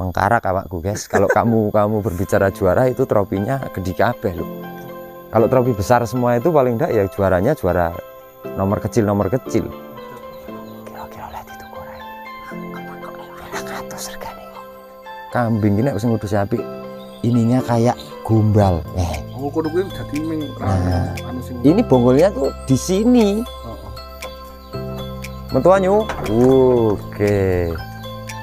mengkarak awakku guys kalau kamu kamu berbicara juara itu trofinya gede kabeh loh kalau trofi besar semua itu paling tidak ya juaranya juara nomor kecil nomor kecil kira-kira lihat itu kurang kambing ini harus ngudus sapi ininya kayak gombal eh. Oh, nah, ini bonggolnya tuh di sini oh, oh. mentuanya oke okay.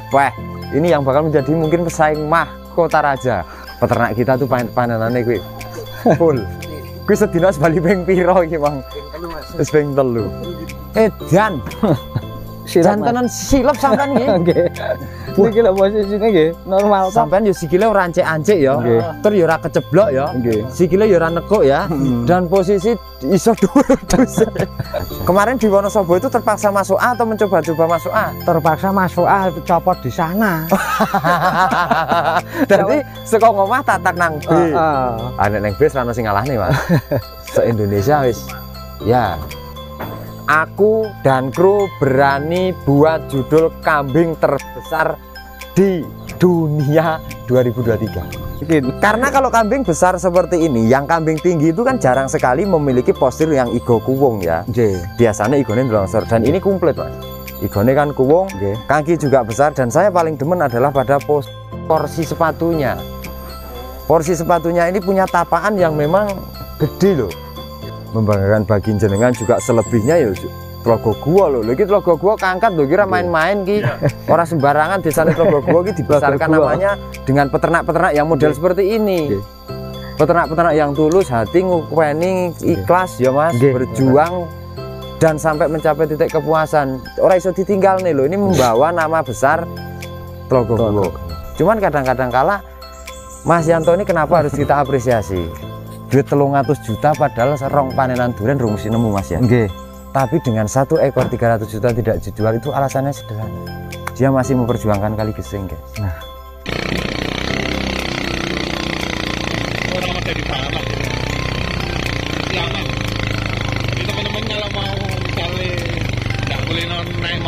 wah ini yang bakal menjadi mungkin pesaing mah kota raja peternak kita tuh panen panenannya gue full gue sedina sebalik beng piro iki bang wis telu eh dan Jantanan silap sampean nggih. niki lek posisine nggih normal Sampai Sampeyan sikile ora ancik-ancik ya. Okay. yo keceblok ya. Sikile yo ora nekuk ya. Hmm. Dan posisi iso dulu. Kemarin di Wonosobo itu terpaksa masuk A atau mencoba-coba masuk A? Terpaksa masuk A copot di sana. Jadi saka tak tak nang B. Heeh. Uh, uh. nang B selama sing ngalahne, Mas. Se-Indonesia wis. Ya, aku dan kru berani buat judul kambing terbesar di dunia 2023. Karena kalau kambing besar seperti ini, yang kambing tinggi itu kan jarang sekali memiliki postur yang igo kuwung ya. Yeah. Biasanya igone longsor dan ini komplit mas. Igone kan kuwung, yeah. kaki juga besar dan saya paling demen adalah pada pos porsi sepatunya. Porsi sepatunya ini punya tapaan yang memang gede loh. Membanggakan bagian jenengan juga selebihnya ya Telaga Gua lho. Lho iki Telaga Gua kangkat lho kira iya. main-main ki. Iya. orang sembarangan desane Telaga Gua ki dibesarkan namanya dengan peternak-peternak yang model seperti ini. Peternak-peternak yang tulus hati ngukweni ikhlas ya Mas, berjuang dan sampai mencapai titik kepuasan. Orang iso ditinggal nih lho. Ini membawa nama besar Telaga Gua. Cuman kadang-kadang kala Mas Yanto ini kenapa harus kita apresiasi? duit telung juta padahal serong panenan durian rumus nemu mas ya Okay tapi dengan satu ekor 300 juta tidak dijual itu alasannya sederhana dia masih memperjuangkan kali gesing guys nah orang dari sana iya, teman eh,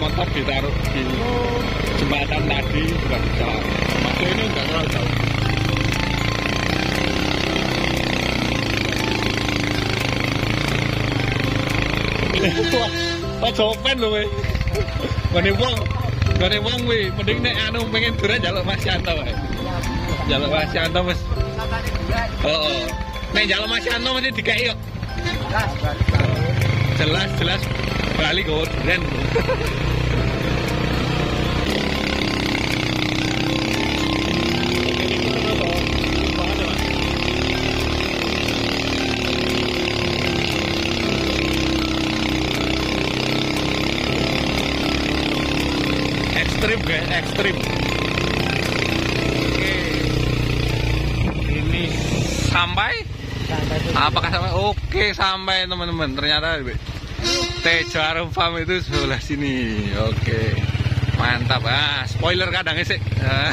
motor ditaruh di jembatan tadi sudah bisa Wah, Pak Sopen loh weh. Gane wong, gane wong weh, mending nek anu pengen duran jaluk Mas Yanto wae. Jaluk Mas Yanto wis. oh, Nek jaluk Mas Yanto mesti dikai yo. Jelas, jelas balik kok duran. ekstrim oke ini sampai apakah sampai oke sampai teman-teman ternyata Tejo Arum Farm itu sebelah sini oke mantap ah spoiler kadangnya sih ah.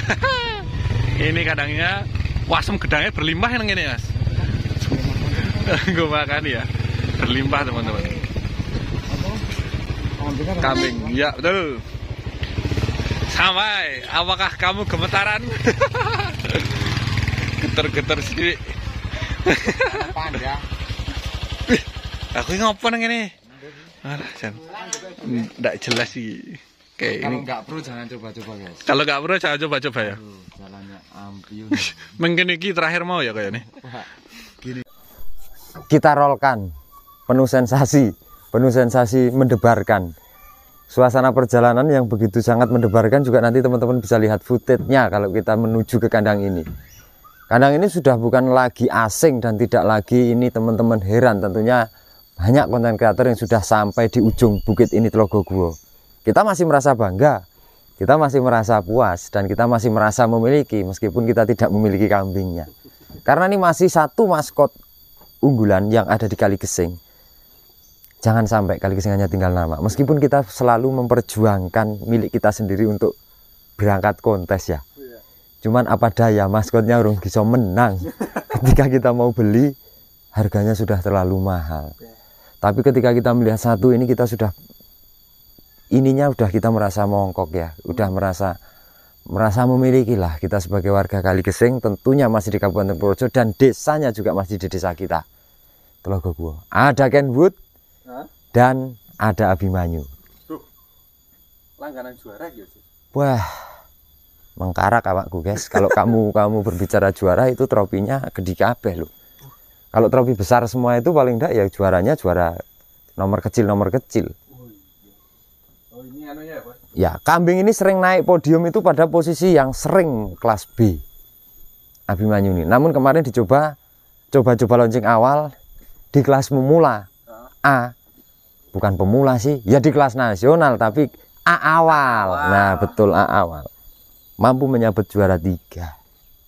ini kadangnya wasem gedangnya berlimpah yang ini mas gue makan ya berlimpah teman-teman kambing ya betul Amai, apakah kamu gemetaran? Geter-geter ya? Aku ngopo nang ini. Alah, Jan. jelas sih. Kayak Kalau nggak perlu jangan coba-coba, guys. Kalau nggak perlu jangan coba-coba ya. jalannya ampiun. Mungkin terakhir mau ya kayak ini. Gini. Kita rolkan penuh sensasi, penuh sensasi mendebarkan suasana perjalanan yang begitu sangat mendebarkan juga nanti teman-teman bisa lihat footage-nya kalau kita menuju ke kandang ini. Kandang ini sudah bukan lagi asing dan tidak lagi ini teman-teman heran tentunya banyak konten kreator yang sudah sampai di ujung bukit ini Telogo Guo. Kita masih merasa bangga, kita masih merasa puas dan kita masih merasa memiliki meskipun kita tidak memiliki kambingnya. Karena ini masih satu maskot unggulan yang ada di Kali Gesing Jangan sampai kali kesingannya tinggal nama. Meskipun kita selalu memperjuangkan milik kita sendiri untuk berangkat kontes ya. Iya. Cuman apa daya maskotnya urung bisa menang. Ketika kita mau beli harganya sudah terlalu mahal. Iya. Tapi ketika kita melihat satu ini kita sudah ininya udah kita merasa mongkok ya, udah hmm. merasa merasa memiliki lah kita sebagai warga Kali kesing tentunya masih di Kabupaten Purworejo dan desanya juga masih di desa kita Telaga Gua ada Kenwood dan ada Abimanyu. Duh, langganan juara gitu. Wah, mengkarak awakku guys. Kalau kamu kamu berbicara juara itu trofinya gede kabeh loh. Kalau trofi besar semua itu paling enggak ya juaranya juara nomor kecil nomor kecil. Oh, iya. oh ini anunya ya, Ya, kambing ini sering naik podium itu pada posisi yang sering kelas B. Abimanyu ini. Namun kemarin dicoba coba-coba launching awal di kelas pemula ah. A bukan pemula sih ya di kelas nasional tapi A awal wow. nah betul A awal mampu menyabet juara tiga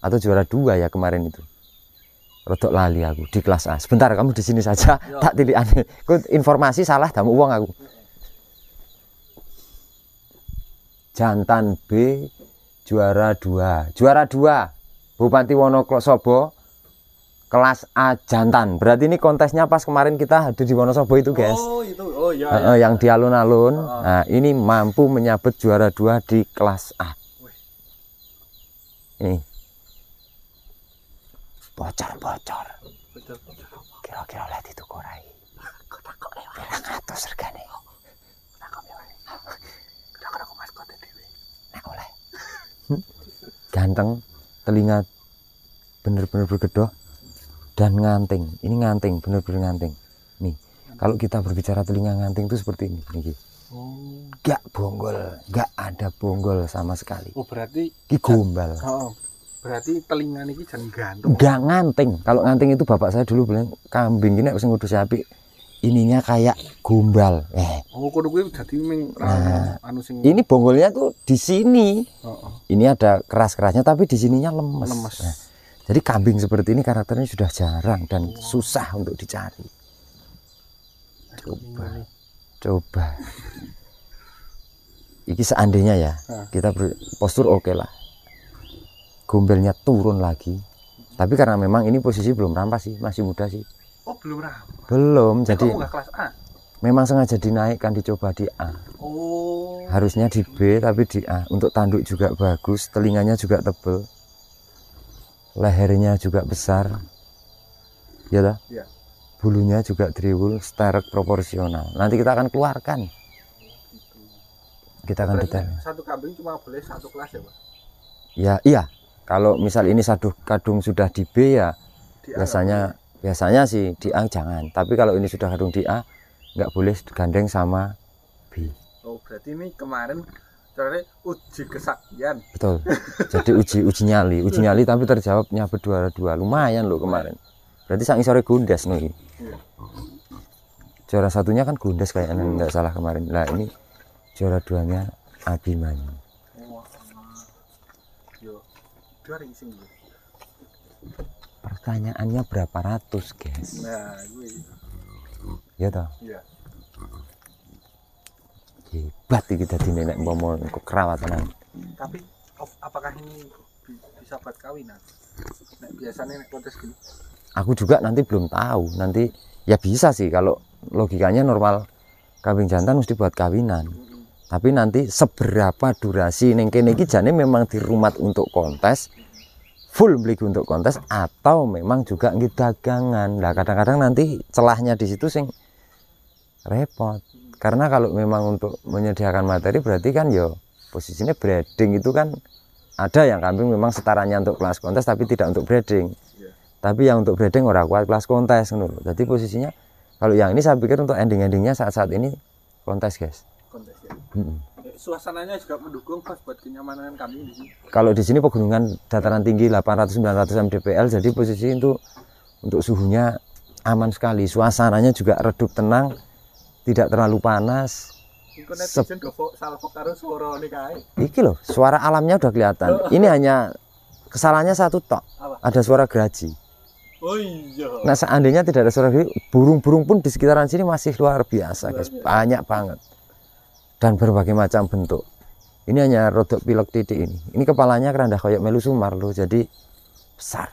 atau juara dua ya kemarin itu rotok lali aku di kelas A sebentar kamu di sini saja Yo. tak tilik aneh informasi salah kamu uang aku jantan B juara dua juara dua Bupati Wonokrosobo kelas A jantan. Berarti ini kontesnya pas kemarin kita hadir di Wonosobo itu, guys. Oh, itu. Oh, ya. Uh, ya. Yang di alun-alun. Uh. Nah, ini mampu menyabet juara dua di kelas A. Ini. Bocor-bocor. Kira-kira lihat itu korai. Pirang atus regane. Ganteng, telinga bener-bener bergedok dan nganting ini nganting benar-benar nganting nih kalau kita berbicara telinga nganting itu seperti ini nih oh. gak bonggol gak ada bonggol sama sekali oh berarti ki gombal oh, berarti telinga ini jangan gantung gak nganting kalau nganting itu bapak saya dulu bilang kambing ini harus ngudus sapi ininya kayak gombal eh oh kudu kuwi jadi ming nah, anu sing ini bonggolnya tuh di sini oh, oh. ini ada keras kerasnya tapi di sininya lemes, lemes. Nah, jadi kambing seperti ini karakternya sudah jarang dan oh. susah untuk dicari. Coba, coba. Iki seandainya ya, ah. kita postur oke okay lah. Gombelnya turun lagi. Tapi karena memang ini posisi belum rampas sih, masih muda sih. Oh belum rampas. Belum, ya, jadi. Kamu kelas A? Memang sengaja dinaikkan dicoba di A. Oh. Harusnya di B tapi di A. Untuk tanduk juga bagus, telinganya juga tebel lehernya juga besar ya toh iya. bulunya juga driwul sterek proporsional nanti kita akan keluarkan kita akan detail satu kambing cuma boleh satu kelas ya pak ya iya kalau misal ini satu kadung sudah di B ya di biasanya A. biasanya sih di A jangan tapi kalau ini sudah kadung di A nggak boleh gandeng sama B oh berarti ini kemarin jadi uji kesaktian. Betul. Jadi uji uji nyali, uji nyali tapi terjawabnya berdua dua. Lumayan loh kemarin. Berarti sang isore gundes nih. Iya. Juara satunya kan gundes kayaknya hmm. nggak salah kemarin. Nah ini juara duanya Abimanyu. Pertanyaannya berapa ratus, guys? Nah, gue. Ya iya toh. Iya hebat iki dadi nenek momo kekerawatan tapi apakah ini bisa buat kawinan biasanya nek kontes gini aku juga nanti belum tahu nanti ya bisa sih kalau logikanya normal kambing jantan mesti buat kawinan tapi nanti seberapa durasi neng kene iki jane memang dirumat untuk kontes full beli untuk kontes atau memang juga nggih dagangan lah kadang-kadang nanti celahnya di situ sing repot karena kalau memang untuk menyediakan materi berarti kan yo ya posisinya breeding itu kan ada yang kambing memang setaranya untuk kelas kontes tapi tidak untuk breeding yeah. tapi yang untuk breeding orang kuat kelas kontes menurut jadi posisinya kalau yang ini saya pikir untuk ending-endingnya saat-saat ini kontes guys kontes ya hmm. suasananya juga mendukung pas buat kenyamanan kami di sini kalau di sini pegunungan dataran tinggi 800-900 mdpl jadi posisi itu untuk suhunya aman sekali suasananya juga redup tenang tidak terlalu panas Iki loh, suara alamnya udah kelihatan. Oh. Ini hanya kesalahannya satu tok. Ada suara geraji. Oh iya. Nah seandainya tidak ada suara burung-burung pun di sekitaran sini masih luar biasa, guys. Banyak banget dan berbagai macam bentuk. Ini hanya rodok pilok titik ini. Ini kepalanya keranda koyok melu sumar loh, jadi besar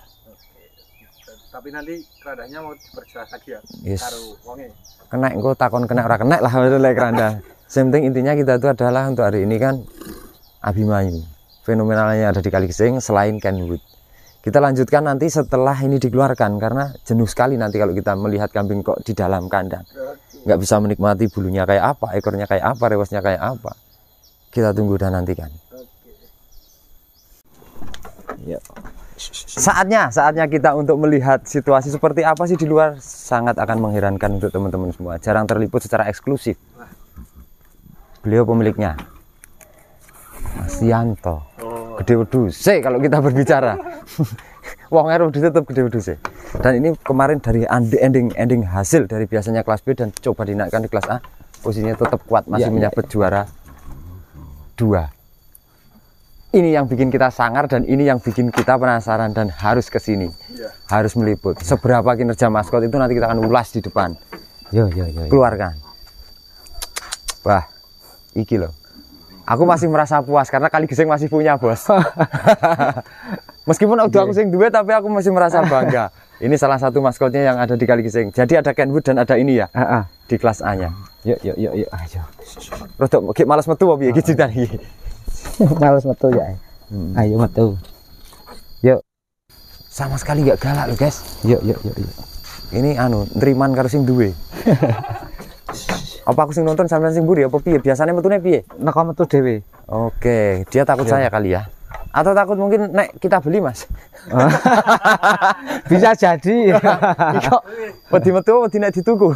tapi nanti keradanya mau diperjelas lagi ya yes. karo wonge kena engko takon kena ora kena lah lek keranda penting intinya kita itu adalah untuk hari ini kan Abimanyu fenomenalnya ada di Kali Kising selain Kenwood kita lanjutkan nanti setelah ini dikeluarkan karena jenuh sekali nanti kalau kita melihat kambing kok di dalam kandang nggak bisa menikmati bulunya kayak apa ekornya kayak apa rewasnya kayak apa kita tunggu dan nantikan Oke. Yep. Iya saatnya saatnya kita untuk melihat situasi seperti apa sih di luar sangat akan mengherankan untuk teman-teman semua jarang terliput secara eksklusif beliau pemiliknya Mas Yanto gede weduse kalau kita berbicara wong RWD tetap gede weduse dan ini kemarin dari ending ending hasil dari biasanya kelas B dan coba dinaikkan di kelas A posisinya tetap kuat masih ya, menyabet ya. juara dua ini yang bikin kita sangar dan ini yang bikin kita penasaran dan harus ke sini. Ya. Harus meliput. Seberapa kinerja maskot itu nanti kita akan ulas di depan. Yo yo yo. Keluarkan. Wah, iki loh. Aku masih merasa puas karena kali geseng masih punya, Bos. Meskipun udah aku iya. sing duit tapi aku masih merasa bangga. ini salah satu maskotnya yang ada di Kali Geseng. Jadi ada Kenwood dan ada ini ya. Uh Di kelas A-nya. Yuk yuk yuk yuk ayo. Rodok malas metu opo iki iki males metu ya eh? hmm. ayo metu yuk sama sekali nggak galak lo guys yuk yuk yuk, yuk. ini anu neriman karo sing duwe apa aku sing nonton sampean sing buri apa piye biasanya metune piye nek metu dhewe oke dia takut iya. saya kali ya atau takut mungkin nek kita beli mas oh. bisa jadi kok wedi metu wedi nek dituku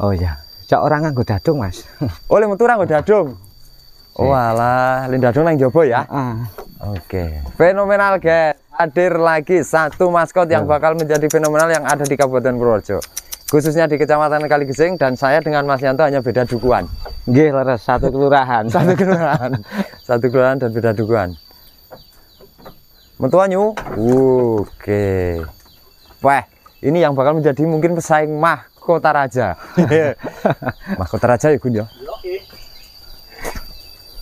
oh ya, cak orang nganggo dadung mas oleh metu nganggo dadung Oh iya. alah, Linda dong yang jobo ya. Uh. Oke. Okay. Fenomenal guys. Hadir lagi satu maskot yang iya. bakal menjadi fenomenal yang ada di Kabupaten Purworejo. Khususnya di Kecamatan Kaligesing dan saya dengan Mas Yanto hanya beda dukuan. Nggih, leres satu kelurahan. satu kelurahan. satu kelurahan dan beda dukuan. Mentuanyu. Oke. Okay. Wah, ini yang bakal menjadi mungkin pesaing mahkota raja. mahkota raja ya Gun ya.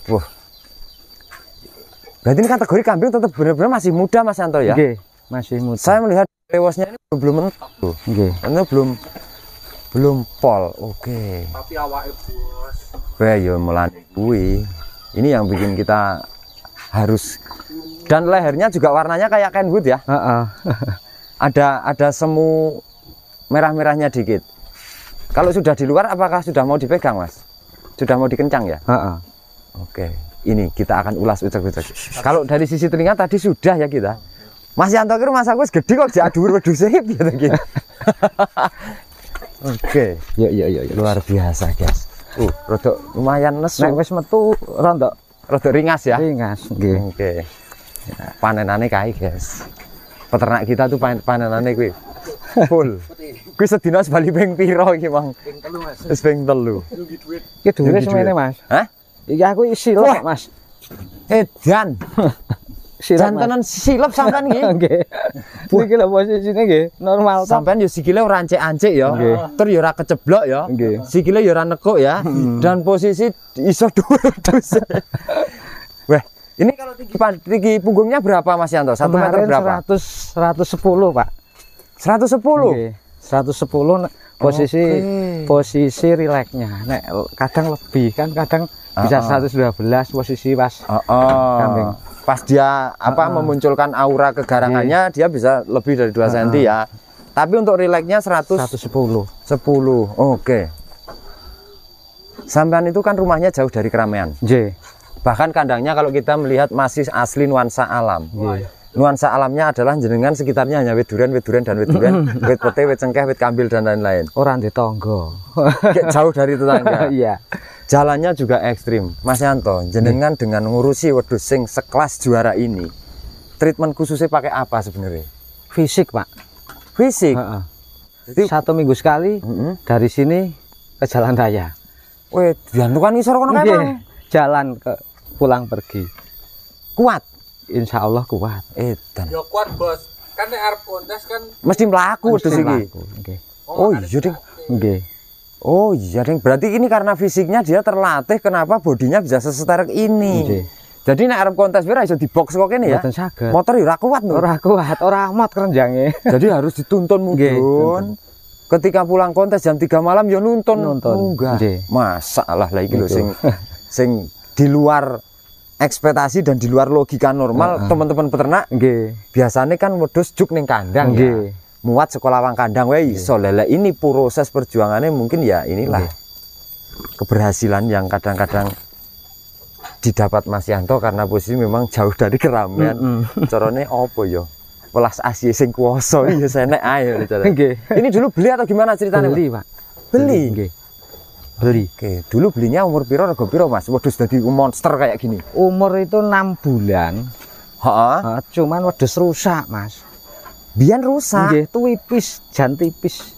Wah. Berarti ini kategori kambing tetap benar-benar masih muda Mas Santo ya? Oke, masih muda. Saya melihat lewasnya ini belum mentok Oke. Ini belum belum pol. Oke. Tapi awake bos. Wah, ya melani kuwi. Ini yang bikin kita harus dan lehernya juga warnanya kayak kenwood ya. Uh -uh. ada ada semu merah-merahnya dikit. Kalau sudah di luar apakah sudah mau dipegang, Mas? Sudah mau dikencang ya? Uh -uh. Oke, ini kita akan ulas ucek-ucek. Kalau dari sisi telinga tadi sudah ya kita. Mas Yanto kira mas aku gede kok jadi adur wedusip gitu gitu. gitu. Oke, yuk yuk yuk luar biasa guys. Uh, rodok lumayan nesu. Nek wis metu rondo rodok ringas ya. Ringas. Oke. Okay. Okay. Ya. Panenane kae guys. Peternak kita tuh panen panenane kuwi. Full. Kuwi sedina sebali ping piro iki, Mang? Ping Mas. Wis ping 3. Iki duit. Iki duit Mas. Hah? Iki aku silep, Mas. Edan. Jantanan Jantenan sampean iki. Nggih. Iki lho posisine nggih, normal to. Sampean yo sikile ora ancik-ancik ya. Tur yo ora keceblok ya. Sikile yo ora nekuk ya. Hmm. Dan posisi iso dus. Wah, ini kalau tinggi tinggi punggungnya berapa Mas Yanto? 1 meter berapa? 100 110, Pak. 110. Nggih. 110 posisi okay. posisi rileksnya. Nek kadang lebih kan kadang bisa uh dua 112 posisi pas uh -uh. kambing pas dia apa uh memunculkan aura kegarangannya yeah. dia bisa lebih dari 2 uh cm ya tapi untuk relaxnya 100 110 10 oke okay. sampean itu kan rumahnya jauh dari keramaian yeah. bahkan kandangnya kalau kita melihat masih asli nuansa alam yeah. Ya. nuansa alamnya adalah jenengan sekitarnya hanya wit durian wit durian dan wit durian wit pete wit cengkeh wit kambil dan lain-lain orang di tonggo jauh dari tetangga iya jalannya juga ekstrim Mas Yanto jenengan hmm. dengan ngurusi wedus sing sekelas juara ini treatment khususnya pakai apa sebenarnya fisik pak fisik Jadi, satu minggu sekali uh dari sini ke jalan raya Weh, jangan bukan isor kono kan? jalan ke pulang pergi kuat Insya Allah kuat Edan ya kuat bos kan arep kontes kan mesti melaku wedus iki okay. oh, oh iya okay. Oh iya deng, berarti ini karena fisiknya dia terlatih kenapa bodinya bisa seseterek ini. Okay. Iya, Jadi nek arep kontes pira iso box kok ini ya. Mboten saged. Motor ya ora kuat lho. Ora kuat, ora amat kerenjangnya. Jadi harus dituntun mungkin. Ketika pulang kontes jam 3 malam ya nuntun. Nuntun. Okay. Masalah lah iki lho sing sing di luar ekspektasi dan di luar logika normal teman-teman peternak nggih. Biasanya kan modus juk ning kandang ya. nggih. Ya muat sekolah wang kandang wei iya. iso ini proses perjuangannya mungkin ya inilah okay. Iya. keberhasilan yang kadang-kadang didapat Mas Yanto karena posisi memang jauh dari keramaian mm -hmm. corone opo yo ya? welas asih sing kuoso ya senek ayo okay. ini dulu beli atau gimana ceritanya beli Pak beli okay. beli oke okay. dulu belinya umur piro rego piro Mas waduh sudah di monster kayak gini umur itu enam bulan Heeh. cuman wedus rusak Mas Bian rusak, okay. tipis, jan tipis.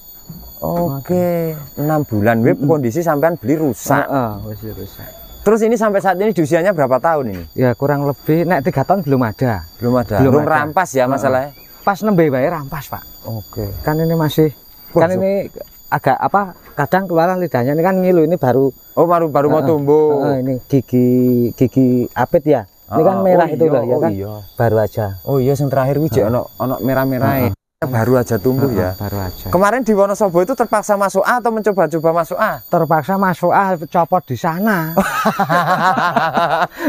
Oke, enam bulan web kondisi sampean beli rusak. Uh, uh, rusak. Terus ini sampai saat ini di usianya berapa tahun ini? Ya kurang lebih, naik tiga tahun belum ada. Belum ada. Belum, belum ada. rampas ya masalahnya. Pas nembe bayar rampas pak. Oke. Okay. Kan ini masih, Wah, kan ini agak apa? Kadang keluar lidahnya ini kan ngilu ini baru. Oh baru baru uh, mau tumbuh. Uh, ini gigi gigi apit ya ini kan ah, ah. merah oh, itu loh ya iya, oh kan iya. baru aja oh iya yang terakhir wih ah. ono ono merah-merah baru aja tumbuh ya baru aja kemarin di Wonosobo itu terpaksa masuk A atau mencoba-coba masuk A terpaksa masuk A copot di sana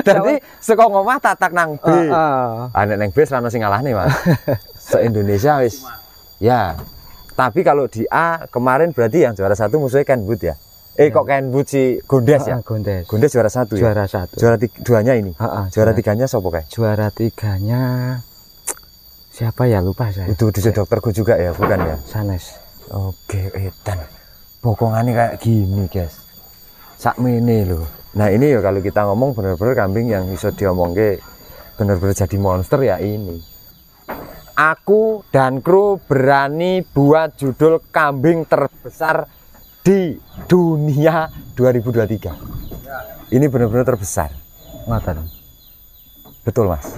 jadi sekolah ngomah tak tak nang B anak nang B selama sing nih mas se Indonesia wis ya tapi kalau di A kemarin berarti yang juara satu musuhnya Kenwood ya Eh kok kain boot si Gondes ya? Ah, Gondes. Gondes juara satu ya? Juara satu. Juara tiga, duanya ini? Ha, ah, ah, ha, juara, tiganya siapa kayak? Juara tiganya siapa ya lupa saya. Itu di dokter gue juga ya bukan ya? Sanes. Oke Etan. Bokongannya kayak gini guys. Sak mini loh. Nah ini ya kalau kita ngomong bener-bener kambing yang bisa diomong ke bener-bener jadi monster ya ini aku dan kru berani buat judul kambing terbesar di dunia 2023. Ini benar-benar terbesar. Matan. Betul mas.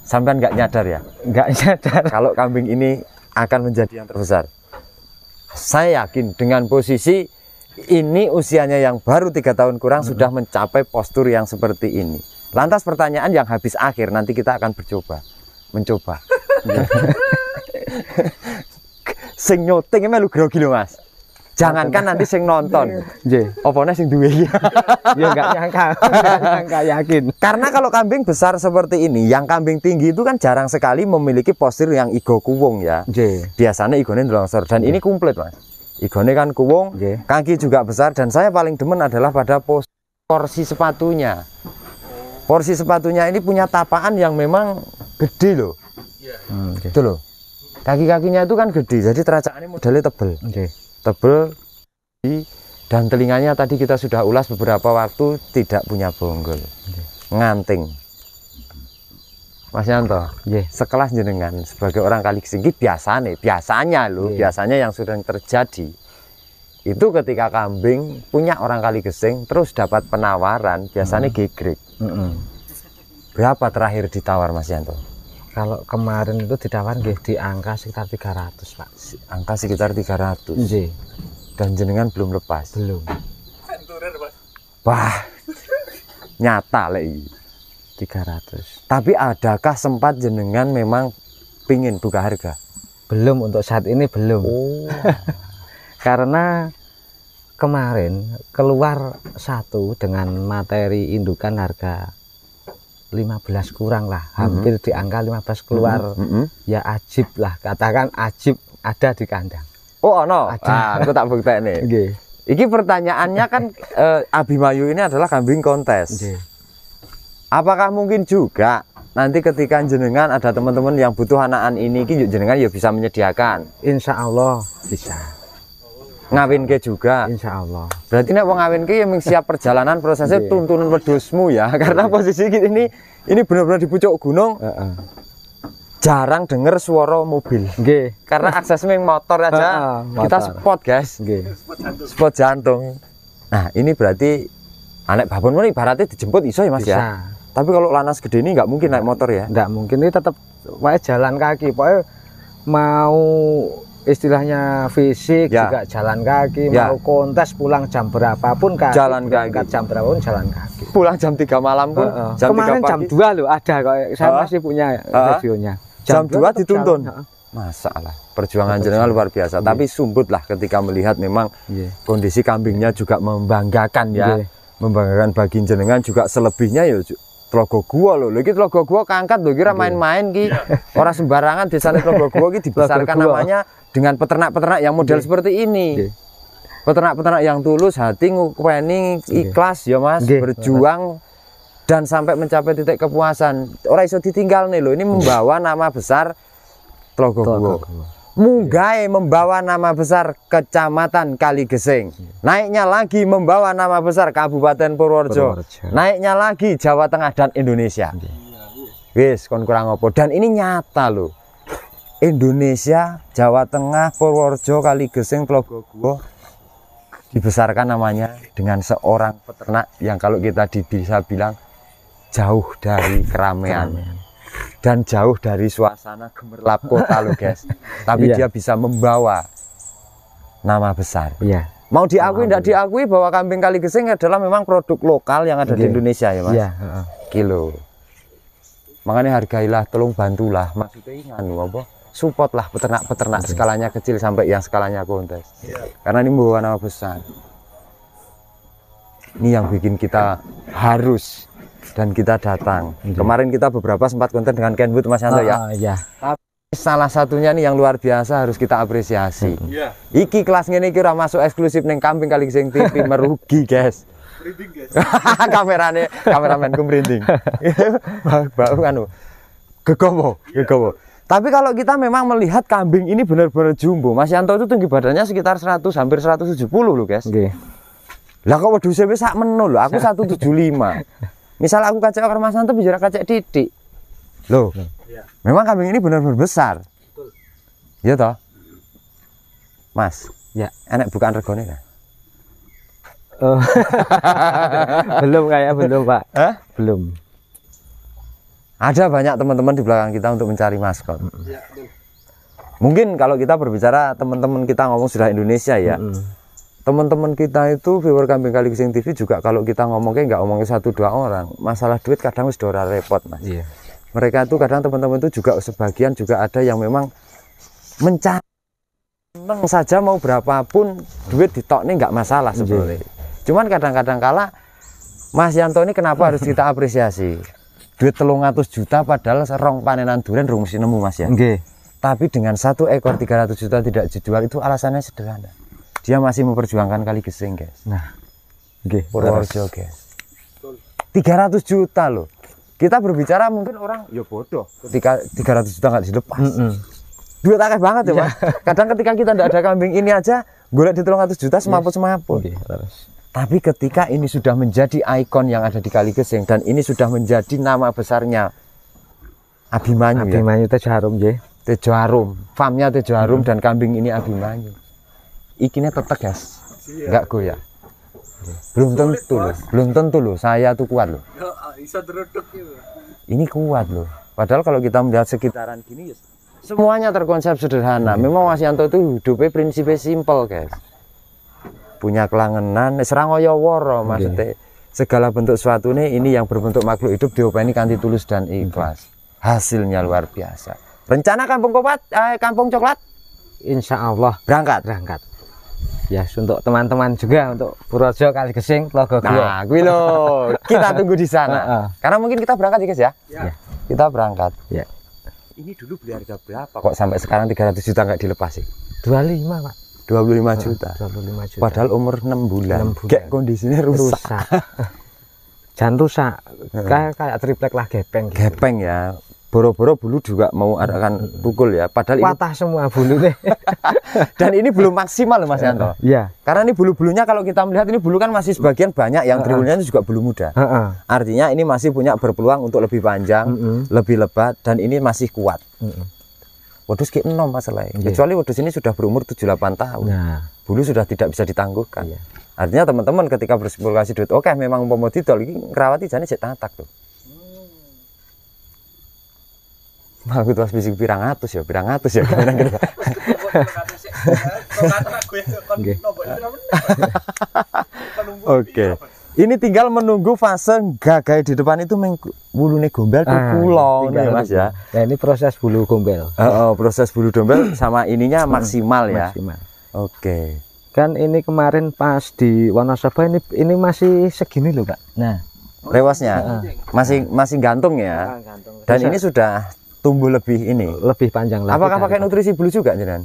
Sampai nggak nyadar ya? Nggak nyadar. Kalau kambing ini akan menjadi yang terbesar. Saya yakin dengan posisi ini usianya yang baru tiga tahun kurang sudah mm-hmm. mencapai postur yang seperti ini. Lantas pertanyaan yang habis akhir nanti kita akan bercoba, mencoba. Sing emang lu grogi lo Mas jangankan nanti sing nonton iya. nggih opone sing duwe ya enggak nyangka nyangka yakin karena kalau kambing besar seperti ini yang kambing tinggi itu kan jarang sekali memiliki postur yang igo kuwung ya nggih biasanya igone ndelongsor dan ini komplit Mas igone kan kuwung kaki juga besar dan saya paling demen adalah pada pos porsi sepatunya porsi sepatunya ini punya tapaan yang memang gede loh iya. hmm, okay. itu loh kaki-kakinya itu kan gede jadi teracaannya modelnya tebel okay tebel dan telinganya tadi kita sudah ulas beberapa waktu tidak punya bonggol nganting Mas Yanto yeah. sekelas jenengan sebagai orang kali kesinggi biasa nih biasanya loh yeah. biasanya yang sudah terjadi itu ketika kambing punya orang kali kesing terus dapat penawaran biasanya mm. gigrik. mm -hmm. berapa terakhir ditawar Mas Yanto kalau kemarin itu ditawarin nggih di angka sekitar 300, Pak. Angka sekitar 300. Nggih. Dan jenengan belum lepas. Belum. Pak. Wah. Nyata lek iki. 300. Tapi adakah sempat jenengan memang pingin buka harga? Belum untuk saat ini belum. Oh. Karena kemarin keluar satu dengan materi indukan harga 15 kurang lah, mm-hmm. hampir mm -hmm. di angka 15 mm-hmm. keluar. Mm -hmm. Ya ajib lah, katakan ajib ada di kandang. Oh, no. Ada. Ah, aku tak bukti nih. okay. Iki pertanyaannya kan eh, Abimayu ini adalah kambing kontes. okay. Apakah mungkin juga nanti ketika jenengan ada teman-teman yang butuh anakan ini jenengan ya bisa menyediakan? Insya Allah bisa ngawin ke juga insya Allah berarti nek wong ke yang siap perjalanan prosesnya yeah. tuntunan wedusmu ya karena yeah. posisi ini ini benar-benar di pucuk gunung uh -uh. jarang dengar suara mobil G. karena aksesnya yang motor aja uh -uh, kita spot guys yeah. spot jantung nah ini berarti anak babon ini ibaratnya dijemput iso ya mas ya? Bisa. ya tapi kalau lanas gede ini nggak mungkin naik motor ya nggak mungkin ini tetap wae jalan kaki pokoknya mau istilahnya fisik ya. juga jalan kaki ya. mau kontes pulang jam berapapun kaki jalan kaki jam berapapun jalan kaki pulang jam 3 malam pun uh, uh. Jam kemarin 3 pagi. jam 2 loh ada kok saya masih punya uh, videonya jam, jam 2, dituntun masalah perjuangan jenengan luar biasa yeah. tapi sumbut lah ketika melihat memang yeah. kondisi kambingnya juga membanggakan ya yeah. membanggakan bagi jenengan juga selebihnya ya Telaga gua lho. Lagi iki telaga gua kangkat lho kira main-main ki. Iya. orang sembarangan sana telaga gua ki dibesarkan namanya dengan peternak-peternak yang model seperti ini. peternak Peternak-peternak yang tulus hati ngukweni ikhlas ya Mas, berjuang dan sampai mencapai titik kepuasan. Orang itu ditinggal nih lho. Ini membawa nama besar telaga gua. Munggai membawa nama besar Kecamatan Kaligesing. Iya. Naiknya lagi membawa nama besar Kabupaten Purworejo. Naiknya lagi Jawa Tengah dan Indonesia. Iya. Wis kon kurang opo dan ini nyata loh. Indonesia, Jawa Tengah, Purworejo, Kaligesing, Plogogo dibesarkan namanya dengan seorang peternak yang kalau kita bisa bilang jauh dari keramaian dan jauh dari suasana gemerlap kota lo guys tapi yeah. dia bisa membawa nama besar yeah. mau diakui tidak diakui bahwa kambing kali gesing adalah memang produk lokal yang ada okay. di iya. Indonesia ya mas yeah. Iya, kilo makanya hargailah tolong bantulah maksudnya ingat anu apa lah peternak-peternak okay. Iya. skalanya kecil sampai yang skalanya kontes yeah. karena ini membawa nama besar ini yang bikin kita harus dan kita datang. Iya. Kemarin kita beberapa sempat konten dengan Kenwood Mas Yanto uh, ya. Ah, iya. Tapi salah satunya nih yang luar biasa harus kita apresiasi. Iya. Iki kelas ini kira masuk eksklusif neng kambing Kali Sing TV merugi, guys. Merinding, guys. Kamerane merinding. Bau anu. Gegowo, iya. gegowo. Tapi kalau kita memang melihat kambing ini benar-benar jumbo, Mas Yanto itu tinggi badannya sekitar 100 hampir 170 loh, guys. Okay. Lah kok waduh sewe sak meno aku 175 misal aku kacau ke rumah tuh bicara kacau Didik loh ya. memang kambing ini benar-benar besar Betul. iya toh Mas ya enak bukan regone kan belum kayak belum Pak eh? belum ada banyak teman-teman di belakang kita untuk mencari maskot ya, mungkin kalau kita berbicara teman-teman kita ngomong sudah Indonesia ya mm -hmm teman-teman kita itu viewer kambing kali kucing TV juga kalau kita ngomongnya nggak ngomongnya satu dua orang masalah duit kadang wis dora repot mas Iya. mereka itu kadang teman-teman itu juga sebagian juga ada yang memang mencari seneng saja mau berapapun duit di tok nih nggak masalah sebenarnya iya. cuman kadang-kadang kala Mas Yanto ini kenapa harus kita apresiasi duit telung juta padahal serong panenan durian rumusinemu nemu mas ya okay. tapi dengan satu ekor 300 juta tidak dijual itu alasannya sederhana dia masih memperjuangkan kali gesing guys nah oke okay, Purworejo guys 300 juta loh kita berbicara mungkin orang ya bodoh ketika 300 juta nggak dilepas mm -mm. duit akeh banget ya yeah. kadang ketika kita tidak ada kambing ini aja gue di 300 juta semaput iya. semaput yes. Iya, okay, tapi ketika ini sudah menjadi ikon yang ada di Kali Gesing dan ini sudah menjadi nama besarnya Abimanyu, ya. Abimanyu ya. Tejo Harum ya. Tejo Harum, farmnya Tejo Harum hmm. dan kambing ini Abimanyu ikinya tetek guys gue ya, belum tentu loh belum tentu loh saya tuh kuat loh ya, ini kuat loh padahal kalau kita melihat sekitaran gini ya, semuanya terkonsep sederhana iya. memang Mas Yanto itu hidupnya prinsipnya simple guys punya kelangenan eh, serangoyo woro iya. maksudnya segala bentuk suatu ini ini yang berbentuk makhluk hidup diopeni kanti tulus dan iya. ikhlas hasilnya luar biasa rencana kampung kopat eh, kampung coklat Insya Allah berangkat berangkat yes, ya, untuk teman-teman juga untuk Purworejo kali gesing Tlogo Nah, gue lo. Kita tunggu di sana. Uh, uh. Karena mungkin kita berangkat ya, guys ya? ya. ya. Kita berangkat. Ya. Ini dulu beli harga berapa kok sampai sekarang 300 juta nggak dilepas sih? 25, Pak. 25 juta. 25 juta. Padahal umur 6 bulan. 6 bulan. Kayak kondisinya rusak. rusak. Jangan rusak. Kayak kayak triplek lah gepeng gitu. Gepeng ya boro-boro bulu juga mau akan hmm. pukul ya padahal patah ini... semua bulunya dan ini belum maksimal Mas iya. Yanto ya karena ini bulu-bulunya kalau kita melihat ini bulu kan masih sebagian banyak yang triwunnya itu juga bulu muda artinya ini masih punya berpeluang untuk lebih panjang lebih lebat dan ini masih kuat wedus ki enom yeah. Iya. kecuali wadus ini sudah berumur 78 tahun nah. bulu sudah tidak bisa ditangguhkan iya. artinya teman-teman ketika berspekulasi duit oke okay, memang mau didol ini ngerawati jadi cek tatak Aku tuh bisik pirang atus ya, pirang atus ya. Kadang kita Oke. Ini tinggal menunggu fase gagai di depan itu bulu nih gombel ah, pulau nah, ya Mas ya. Ya ini proses bulu gombel. Oh, oh proses bulu gombel hmm. sama ininya hmm, maksimal ya. Maksimal. Oke. Okay. Kan ini kemarin pas di Wonosobo ini ini masih segini loh, Pak. Nah, lewasnya masih masih gantung ya. Dan ini sudah tumbuh lebih ini lebih panjang lagi apakah pakai nutrisi bulu juga jenengan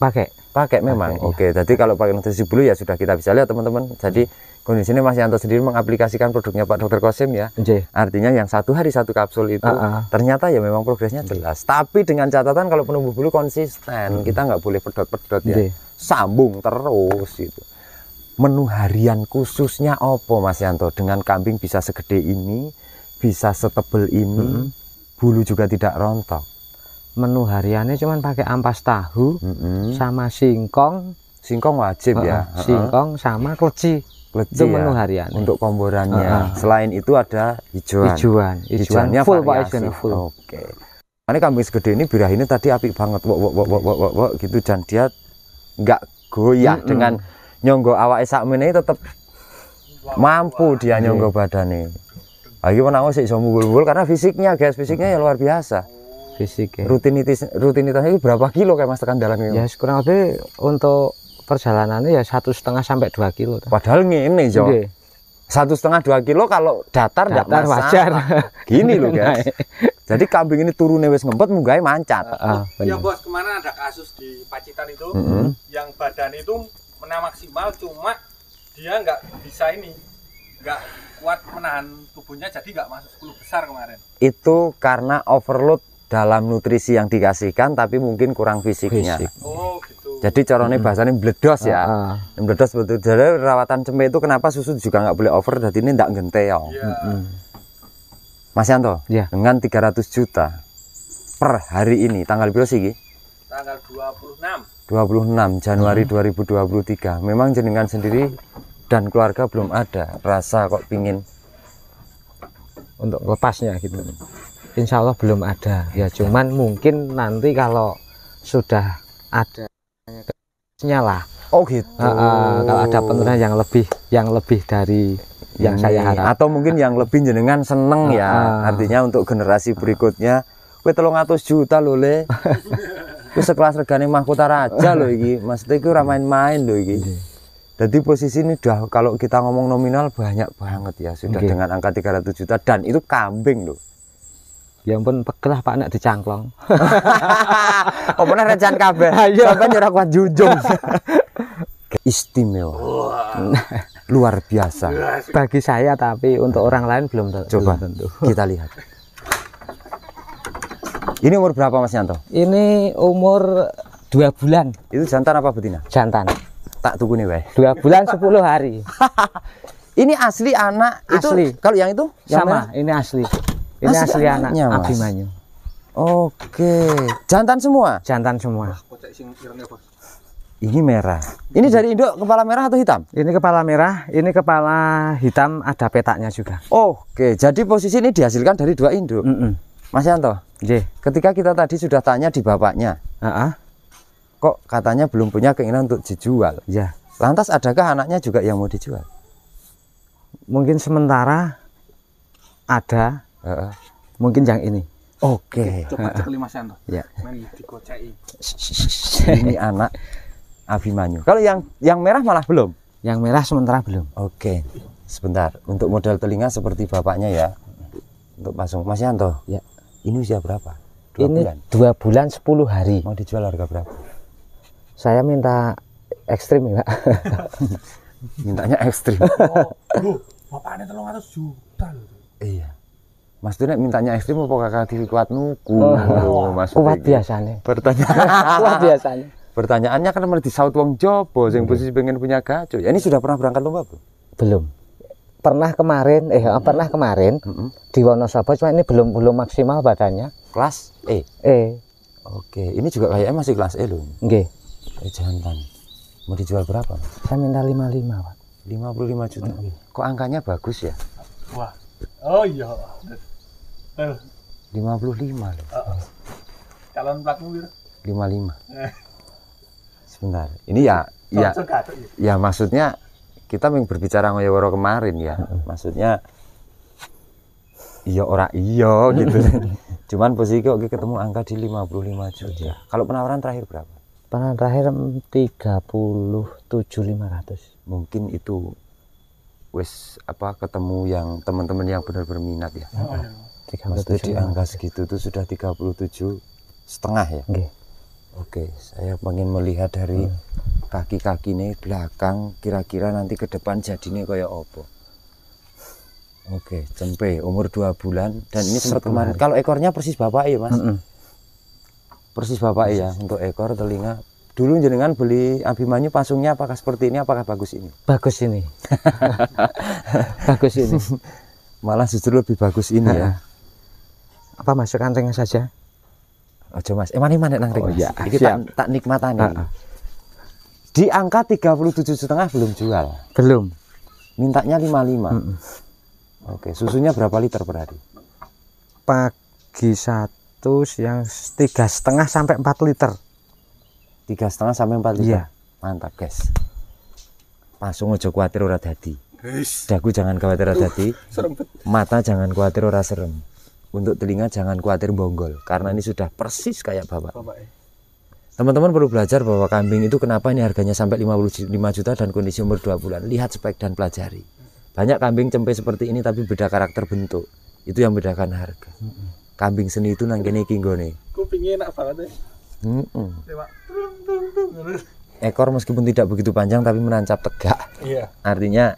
pakai pakai memang pake, iya. oke iya. jadi kalau pakai nutrisi bulu ya sudah kita bisa lihat teman-teman jadi kondisinya Mas Yanto sendiri mengaplikasikan produknya Pak Dokter Kosim ya J. artinya yang satu hari satu kapsul itu uh -uh. ternyata ya memang progresnya jelas J. tapi dengan catatan kalau penumbuh bulu konsisten hmm. kita nggak boleh pedot-pedot ya sambung terus gitu menu harian khususnya opo Mas Yanto dengan kambing bisa segede ini bisa setebel ini hmm bulu juga tidak rontok menu hariannya cuman pakai ampas tahu mm -hmm. sama singkong singkong wajib uh, ya singkong uh -uh. sama kleci Leci itu menu ya, harian untuk komborannya. Uh -huh. Selain itu ada hijauan. Hijauan, hijauannya full variasi. Pak full. Oke. Okay. Ini kambing segede ini birah ini tadi api banget wok wok wok wok wok, wok, wok gitu dan dia nggak goyah mm -hmm. dengan nyonggo awak esak tetap mampu dia iya. nyonggo badan lagi ah, menang sih iso mumbul karena fisiknya guys, fisiknya ya luar biasa. Fisik. Ya. Rutinitas rutinitasnya itu berapa kilo kayak Mas tekan dalam ini? Ya kurang lebih untuk perjalanannya ya satu setengah sampai dua kilo. Padahal ini Jo. Satu setengah dua kilo kalau datar tidak Wajar. Gini loh guys. Jadi kambing ini turunnya wes ngempet, mungkin mancat. Uh, uh, ya bos, kemana ada kasus di Pacitan itu, mm-hmm. yang badan itu menang maksimal, cuma dia nggak bisa ini, nggak kuat menahan tubuhnya jadi nggak masuk 10 besar kemarin. Itu karena overload dalam nutrisi yang dikasihkan tapi mungkin kurang fisiknya. Fisik. Oh, gitu. Jadi corone hmm. bahasanya bledos ya. Uh, ah, ah. Bledos betul. Jadi rawatan cempe itu kenapa susu juga nggak boleh over jadi ini ndak genteong. Yeah. Iya. Hmm, hmm. Mas Yanto, yeah. dengan 300 juta per hari ini tanggal berapa sih? Tanggal 26. 26 Januari hmm. 2023. Memang jenengan sendiri dan keluarga belum ada rasa kok pingin untuk lepasnya gitu Insya Allah belum ada ya cuman mungkin nanti kalau sudah ada nyala oh gitu uh, uh, kalau ada penurunan yang lebih yang lebih dari yang Ini. saya hmm, harap atau mungkin yang lebih jenengan seneng uh, ya uh, artinya untuk generasi berikutnya kue telung juta loh le sekelas regane mahkota raja loh ini maksudnya kue ramain main loh ini jadi posisi ini dah kalau kita ngomong nominal banyak banget ya sudah okay. dengan angka 300 juta dan itu kambing loh. Ya ampun pegelah Pak nek dicangklong. Kok pernah rencan kabeh. Iya. Sampai nyerah kuat junjung. Istimewa. Luar biasa. Bagi saya tapi untuk orang lain belum tentu. Coba belum tentu. Kita lihat. Ini umur berapa Mas Yanto? Ini umur dua bulan. Itu jantan apa betina? Jantan tak tunggu nih, weh. Dua bulan sepuluh hari. ini asli anak itu, asli. Kalau yang itu sama, mana? ini asli. Ini asli, asli anaknya, anak Abimanyu. Oke, jantan semua. Jantan semua. Ini merah. Ini dari induk kepala merah atau hitam? Ini kepala merah, ini kepala hitam ada petaknya juga. Oke, jadi posisi ini dihasilkan dari dua induk. Mm -mm. Mas Yanto, J. ketika kita tadi sudah tanya di bapaknya, uh -uh kok katanya belum punya keinginan untuk dijual. Ya. Lantas adakah anaknya juga yang mau dijual? Mungkin sementara ada. Uh -uh. Mungkin yang ini. Oke. Okay. Coba cek lima Ini anak Abimanyu. Kalau yang yang merah malah belum. Yang merah sementara belum. Oke. Okay. Sebentar. Untuk modal telinga seperti bapaknya ya. Untuk masuk Mas Yanto. Ya. Ini usia berapa? Dua ini bulan. dua bulan sepuluh hari. Mau dijual harga berapa? saya minta ekstrim ya mintanya ekstrim oh, bapaknya telung atas juta loh iya Dunek mintanya ekstrim apa kakak TV kuat nuku? Oh, Mas kuat biasanya. Pertanyaan. kuat biasanya. Pertanyaannya kan malah disaut wong jopo, yang iya. posisi pengen punya gaco. Ya, ini sudah pernah berangkat lomba belum? Belum. Pernah kemarin, eh hmm. pernah kemarin hmm. di Wonosobo, cuma ini belum belum maksimal badannya. Kelas E. E. Oke, ini juga kayaknya masih kelas E loh. Oke. Eh, jantan. Mau dijual berapa? Mas? Saya minta 55, Pak. 55 juta. Hmm. Kok angkanya bagus ya? Wah. Oh iya. Uh. 55 loh. Uh. Calon plat mobil. 55. Eh. Sebentar. Ini ya Soal ya, kata, ya. Ya maksudnya kita yang berbicara ngoyoworo kemarin ya. Maksudnya iya ora iya gitu. Cuman posisi kok ketemu angka di 55 juta. Iya. Kalau penawaran terakhir berapa? panen terakhir 37.500 mm, mungkin itu wes apa ketemu yang teman-teman yang benar berminat ya puluh di angka segitu itu sudah 37 setengah ya okay. oke saya ingin melihat dari kaki-kaki ini belakang kira-kira nanti ke depan jadinya kayak opo Oke, cempe umur dua bulan dan ini sempat kemarin. Kalau ekornya persis bapak ya mas. Mm -mm persis bapak iya, persis. ya untuk ekor telinga dulu jenengan beli Abimanyu pasungnya apakah seperti ini apakah bagus ini bagus ini bagus ini malah justru lebih bagus ini ya apa masukkan ring saja ojo mas emang eh, ini mana nang ring oh, ya, ini tak, tak nikmatan ini di angka 37 setengah belum jual belum mintanya 55 mm -mm. oke susunya berapa liter per hari pagi satu itu yang tiga setengah sampai empat liter tiga setengah sampai empat liter iya. mantap guys langsung aja khawatir ora dadi dagu jangan khawatir ora dadi mata jangan khawatir ora serem untuk telinga jangan khawatir bonggol karena ini sudah persis kayak bapak eh. teman-teman perlu belajar bahwa kambing itu kenapa ini harganya sampai 55 juta dan kondisi umur 2 bulan lihat spek dan pelajari banyak kambing cempe seperti ini tapi beda karakter bentuk itu yang bedakan harga kambing seni itu nang kene iki nggone. Kupinge enak banget Heeh. Mm -mm. Ekor meskipun tidak begitu panjang tapi menancap tegak. Iya. Yeah. Artinya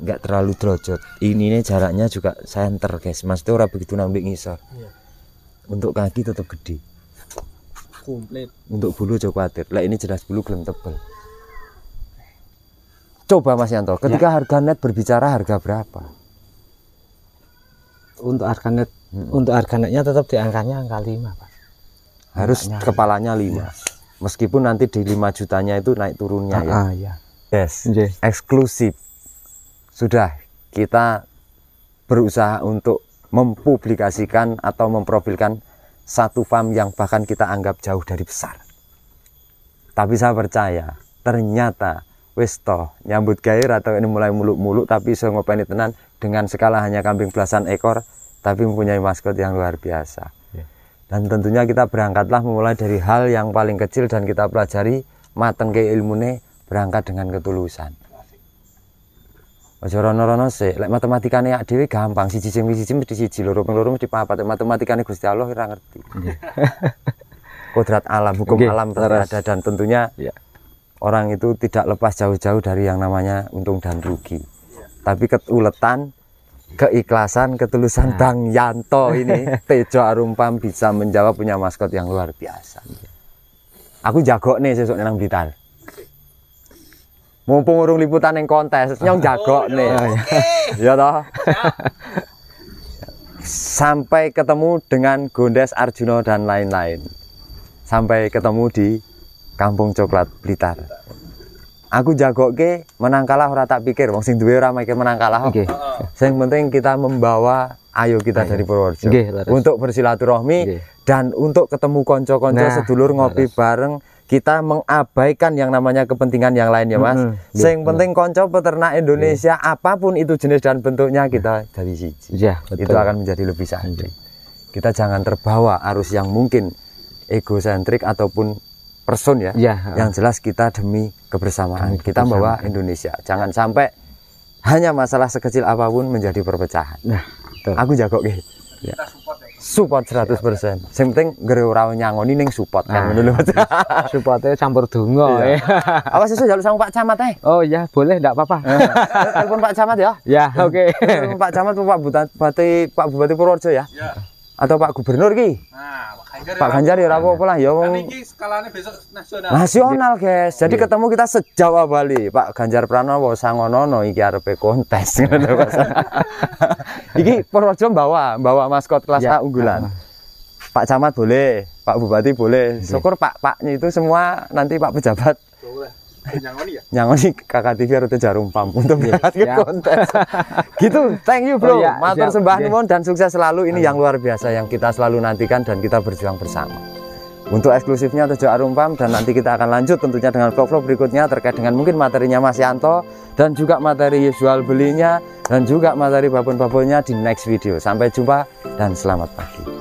nggak terlalu drojot. Ini, nih jaraknya juga senter, guys. Mas itu ora begitu nambik ngisor. Iya. Yeah. Untuk kaki tetap gede. Komplit. Untuk bulu coba khawatir. Lah ini jelas bulu belum tebel. Coba Mas Yanto, ketika ya. harga net berbicara harga berapa? Untuk harga net Hmm. Untuk harganya tetap di angkanya angka 5, Pak. Harus angkanya kepalanya 5. Ya. Meskipun nanti di 5 jutanya itu naik turunnya ah, ya. Ah, ya. Yes. yes. Eksklusif. Sudah kita berusaha untuk mempublikasikan atau memprofilkan satu farm yang bahkan kita anggap jauh dari besar. Tapi saya percaya, ternyata Westo nyambut gair atau ini mulai muluk-muluk tapi saya ngopeni tenan dengan skala hanya kambing belasan ekor tapi mempunyai maskot yang luar biasa. Ya. Dan tentunya kita berangkatlah memulai dari hal yang paling kecil dan kita pelajari mateng ke ilmune berangkat dengan ketulusan. Ojo rono-rono sih, lek matematika nih dhewe gampang, cicing sing siji mesti siji, loro ping loro mesti matematika nih Gusti Allah kira ngerti. Ya. Kodrat alam, hukum okay, alam terus ada dan tentunya yeah. orang itu tidak lepas jauh-jauh dari yang namanya untung dan rugi. Yeah. Tapi ketuletan keikhlasan, ketulusan nah. Bang Yanto ini Tejo Arumpam bisa menjawab punya maskot yang luar biasa. Aku jago nih sesuatu yang Blitar. Mumpung urung liputan yang kontes, nyong jago oh, iya, nih. okay. ya toh. Sampai ketemu dengan Gondes Arjuno dan lain-lain. Sampai ketemu di Kampung Coklat Blitar aku ke menang kalah ora tak pikir wong sing duwe ora mikir menang kalah okay. sing penting kita membawa ayo kita ayo. dari Purworejo okay, untuk bersilaturahmi okay. dan untuk ketemu konco-konco nah, sedulur ngopi bareng kita mengabaikan yang namanya kepentingan yang lain ya mas mm -hmm. sing penting konco peternak Indonesia yeah. apapun itu jenis dan bentuknya kita dari siji yeah, betul. itu akan menjadi lebih santri yeah. kita jangan terbawa arus yang mungkin egosentrik ataupun person ya. ya yang jelas kita demi kebersamaan. Demi kita kebersamaan. Indonesia. Jangan sampai hanya masalah sekecil apapun menjadi perpecahan. Nah, betul. aku jago gitu. Ya. support ya. Support 100%. persen. Ya. Yang penting gere ora nyangoni yang support nah, kan iya. menurut. Supportnya campur dungo. Iya. ya. sih sesuk jalur sama Pak Camat eh. Oh iya, boleh enggak apa-apa. Eh, telepon Pak Camat ya. Ya, oke. Okay. Pak Camat Pak Bupati Pak Bupati Purworejo ya. Ya atau Pak Gubernur ki. Nah, Pak Ganjar. ya apa-apa ya wong. Niki skalane besok nasional. Nasional, iya. guys. Jadi yeah. ketemu kita sejawa Bali. Pak Ganjar Pranowo sangonono iki arepe kontes ngono Iki Purworejo bawa bawa maskot kelas yeah. A unggulan. Pak Camat boleh, Pak Bupati boleh. Syukur Pak-paknya itu semua nanti Pak pejabat boleh. Eh, nyangoni ya? Nyangoni kakak TV rute jarum pam iya, untuk melihat ke iya. kontes. gitu, thank you bro. Oh, iya, Matur sembah nuwun dan sukses selalu ini yang luar biasa yang kita selalu nantikan dan kita berjuang bersama. Untuk eksklusifnya Tejo pam dan nanti kita akan lanjut tentunya dengan vlog-vlog berikutnya terkait dengan mungkin materinya Mas Yanto dan juga materi jual belinya dan juga materi babon-babonnya di next video. Sampai jumpa dan selamat pagi.